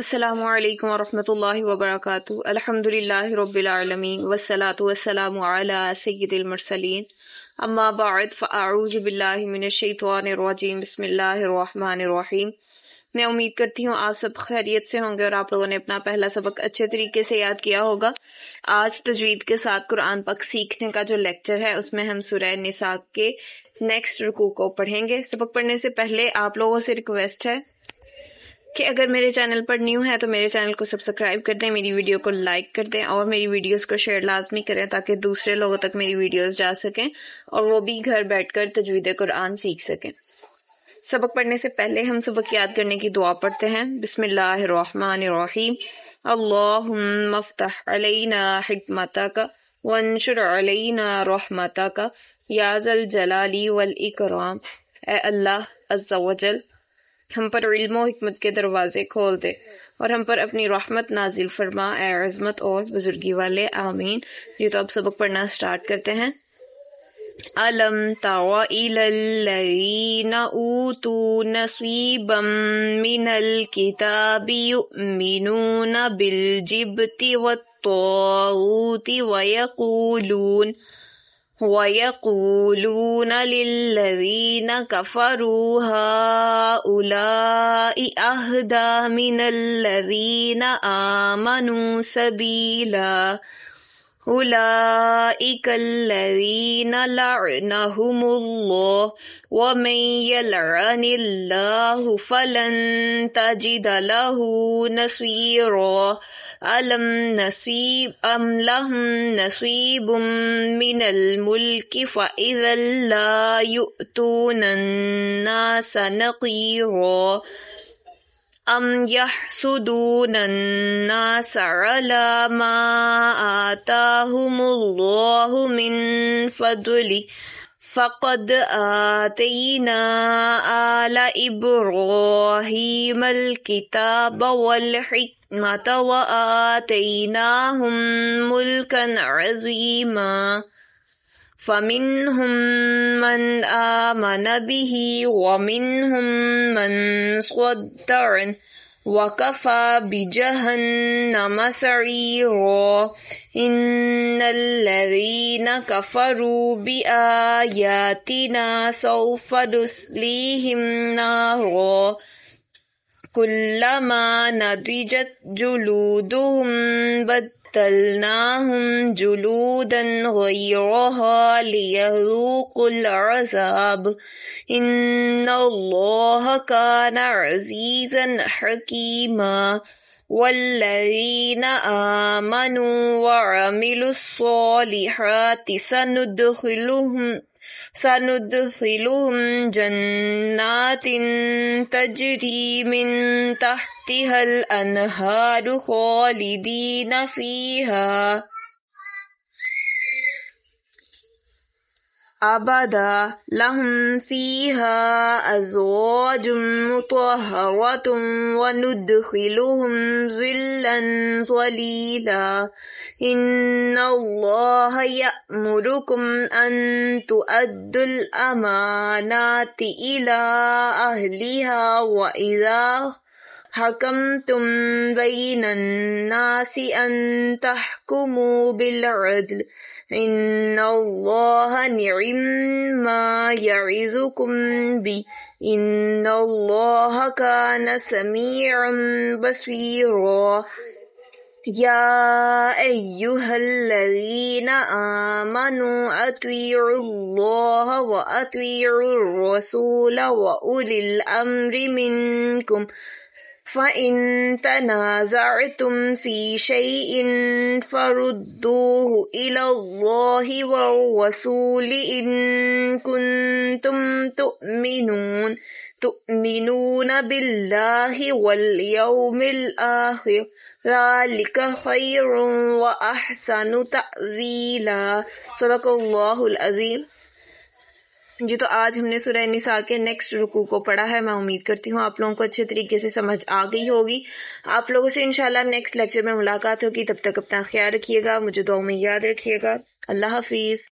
السلام علیکم ورحمۃ اللہ وبرکاتہ الحمد للہ رب علیہ سید وسلام اما بعد فاعوذ باللہ من الشیطان الرجیم بسم اللہ الرحمن الرحیم میں امید کرتی ہوں آپ سب خیریت سے ہوں گے اور آپ لوگوں نے اپنا پہلا سبق اچھے طریقے سے یاد کیا ہوگا آج تجوید کے ساتھ قرآن پاک سیکھنے کا جو لیکچر ہے اس میں ہم سورہ نساء کے نیکسٹ رکوع کو پڑھیں گے سبق پڑھنے سے پہلے آپ لوگوں سے ریکویسٹ ہے کہ اگر میرے چینل پر نیو ہے تو میرے چینل کو سبسکرائب کر دیں میری ویڈیو کو لائک کر دیں اور میری ویڈیوز کو شیئر لازمی کریں تاکہ دوسرے لوگوں تک میری ویڈیوز جا سکیں اور وہ بھی گھر بیٹھ کر تجوید قرآن سیکھ سکیں سبق پڑھنے سے پہلے ہم سبق یاد کرنے کی دعا پڑھتے ہیں اللہ الرحمن الرحیم اللہم افتح علینا حکمتک وانشر علینا رحمتک یا الجل جلالی والاکرام اے اللہ عز و جل ہم پر علم و حکمت کے دروازے کھول دے اور ہم پر اپنی رحمت نازل فرما اے عظمت اور بزرگی والے آمین یہ تو اب سبق پڑھنا سٹارٹ کرتے ہیں الم الذین اوتوا نصیبا من الكتاب یؤمنون بالجبت والطاغوت ویقولون ويقولون للذين كفروا هؤلاء أهدى من الذين آمنوا سبيلاً أولئك الذين لعنهم الله ومن يلعن الله فلن تجد له نصيرا ألم نصيب أم لهم نصيب من الملك فإذا لا يؤتون الناس نقيرا أم يحسدون الناس على ما آتاهم الله من فضله فقد آتينا آل إبراهيم الكتاب والحكمة وآتيناهم ملكا عظيما فمنهم من آمن به ومنهم من صد عنه وكفى بجهنم سعيرا إن الذين كفروا بآياتنا سوف نسليهم نارا كلما نضجت جلودهم بدلناهم جلودا غيرها ليذوقوا العذاب إن الله كان عزيزا حكيما والذين آمنوا وعملوا الصالحات سندخلهم سندخلهم جنات تجري من تحتها الأنهار خالدين فيها أبدا لهم فيها أزواج مطهرة وندخلهم ظلا ظليلا إن الله يأمركم أن تؤدوا الأمانات إلى أهلها وإذا حكمتم بين الناس أن تحكموا بالعدل إن الله نعم ما يعظكم به إن الله كان سميعا بصيرا يا أيها الذين آمنوا أطيعوا الله وأطيعوا الرسول وأولي الأمر منكم فإن تنازعتم في شيء فردوه إلى الله والرسول إن كنتم تؤمنون تؤمنون بالله واليوم الآخر ذلك خير وأحسن تأويلا صدق الله العظيم جی تو آج ہم نے سورہ نساء کے نیکسٹ رکو کو پڑھا ہے میں امید کرتی ہوں آپ لوگوں کو اچھے طریقے سے سمجھ آ گئی ہوگی آپ لوگوں سے انشاءاللہ نیکسٹ لیکچر میں ملاقات ہوگی تب تک اپنا خیال رکھیے گا مجھے دعاؤں میں یاد رکھیے گا اللہ حافظ